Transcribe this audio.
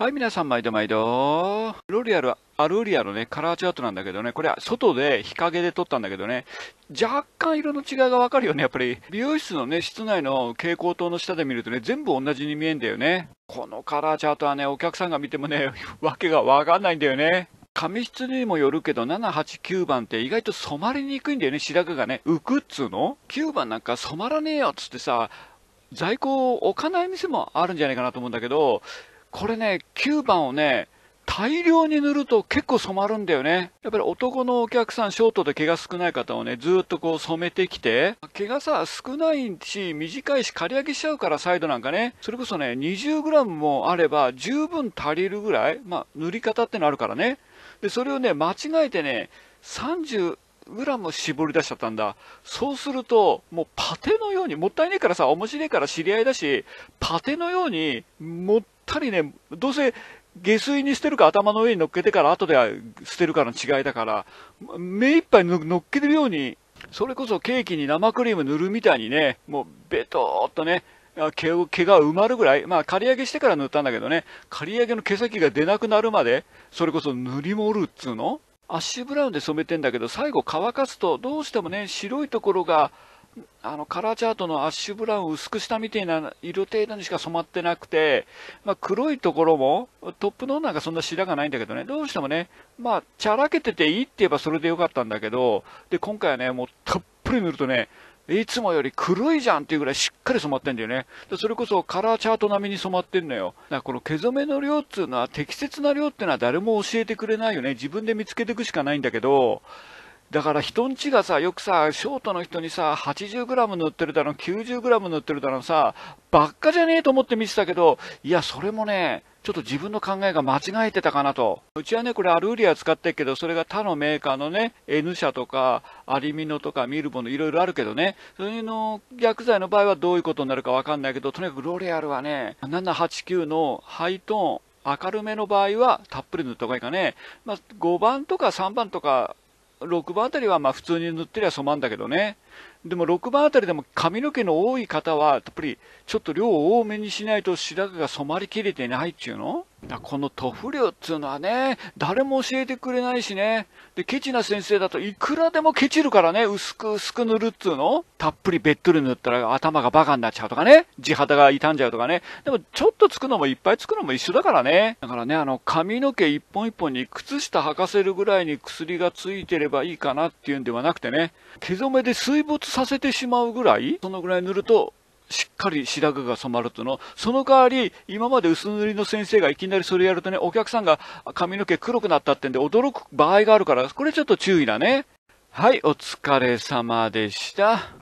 はい、皆さん、毎度毎度。ロリアル、アルリアのね、カラーチャートなんだけどね、これは外で日陰で撮ったんだけどね、若干色の違いがわかるよね、やっぱり。美容室のね、室内の蛍光灯の下で見るとね、全部同じに見えんだよね。このカラーチャートはね、お客さんが見てもね、わけがわかんないんだよね。紙質にもよるけど、7、8、9番って意外と染まりにくいんだよね、白髪がね。浮くっつうの ?9 番なんか染まらねえよっつってさ、在庫を置かない店もあるんじゃないかなと思うんだけど、これね、9番をね、大量に塗ると結構染まるんだよね。やっぱり男のお客さん、ショートで毛が少ない方をね、ずっとこう染めてきて、毛がさ、少ないし、短いし、刈り上げしちゃうから、サイドなんかね。それこそね、20g もあれば、十分足りるぐらい、まあ、塗り方ってのあるからね。で、それをね、間違えてね、30、g 絞り出しちゃったんだ。そうすると、もうパテのように、もったいねえからさ、面白いから知り合いだし、パテのように、もっったりね、どうせ下水に捨てるか頭の上に乗っけてから後で捨てるかの違いだから、目いっぱい乗っけてるように、それこそケーキに生クリーム塗るみたいにね、もうベトーっとね、毛毛が埋まるぐらい、まあ、刈り上げしてから塗ったんだけどね、刈り上げの毛先が出なくなるまで、それこそ塗り盛るっつうのアッシュブラウンで染めてんだけど、最後乾かすと、どうしてもね、白いところがあのカラーチャートのアッシュブラウンを薄くしたみたいな色程度にしか染まってなくて、まあ、黒いところもトップのなんかそんな白がないんだけどねどうしてもねまあちゃらけてていいって言えばそれでよかったんだけどで今回はねもうたっぷり塗るとねいつもより黒いじゃんっていうぐらいしっかり染まってんだよね。でそれこそカラーチャート並みに染まってんのよ。だからこの毛染めの量っていうのは適切な量っていうのは誰も教えてくれないよね。自分で見つけていくしかないんだけど、だから人んちがさ、よくさ、ショートの人にさ、80g 塗ってるだろ、90g 塗ってるだろさ、ばっかじゃねえと思って見てたけど、いや、それもね、ちょっと自分の考えが間違えてたかなと。うちはね、これアルーリア使ってるけど、それが他のメーカーのね、N 社とか、アリミノとかミルボのいろいろあるけどね、それの薬剤の場合はどういうことになるかわかんないけど、とにかくロレアルはね、789のハイトーン、明るめの場合はたっぷり塗った方がいいかね、まあ、5番とか3番とか6番あたりはまあ普通に塗ってりゃ染まんだけどね。でも6番あたりでも髪の毛の多い方は、やっぱりちょっと量を多めにしないと白髪が染まりきれてないっていうのだこの塗布量っていうのはね、誰も教えてくれないしね。で、ケチな先生だといくらでもケチるからね、薄く薄く塗るっつうのたっぷりべっとり塗ったら頭がバカになっちゃうとかね、地肌が傷んじゃうとかね。でも、ちょっとつくのもいっぱいつくのも一緒だからね。だからね、あの、髪の毛一本一本に靴下履かせるぐらいに薬がついてればいいかなっていうんではなくてね、毛染めで水没させてしまうぐらい、そのぐらい塗るとしっかり白髪が染まるとの、その代わり、今まで薄塗りの先生がいきなりそれやるとね、お客さんが髪の毛黒くなったってんで驚く場合があるから、これちょっと注意だね。はい、お疲れ様でした。